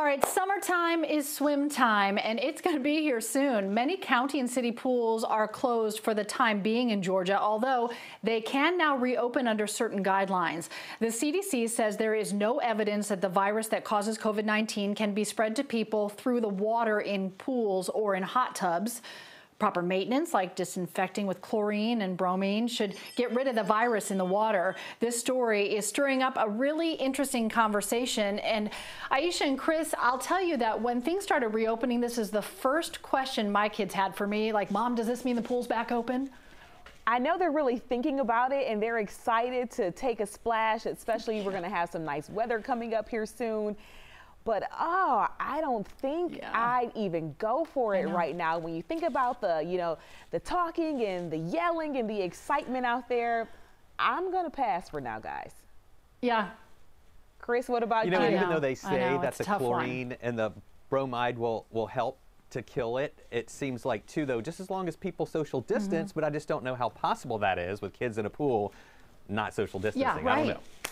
All right, summertime is swim time, and it's going to be here soon. Many county and city pools are closed for the time being in Georgia, although they can now reopen under certain guidelines. The CDC says there is no evidence that the virus that causes COVID 19 can be spread to people through the water in pools or in hot tubs. Proper maintenance, like disinfecting with chlorine and bromine, should get rid of the virus in the water. This story is stirring up a really interesting conversation. And Aisha and Chris, I'll tell you that when things started reopening, this is the first question my kids had for me like, Mom, does this mean the pool's back open? I know they're really thinking about it and they're excited to take a splash, especially we're going to have some nice weather coming up here soon but oh, I don't think yeah. I'd even go for it right now. When you think about the, you know, the talking and the yelling and the excitement out there, I'm gonna pass for now, guys. Yeah. Chris, what about you? Know, you? even though they say that the chlorine one. and the bromide will will help to kill it. It seems like too though, just as long as people social mm-hmm. distance, mm -hmm. but I just don't know how possible that is with kids in a pool not social distancing. Yeah, right. I don't know.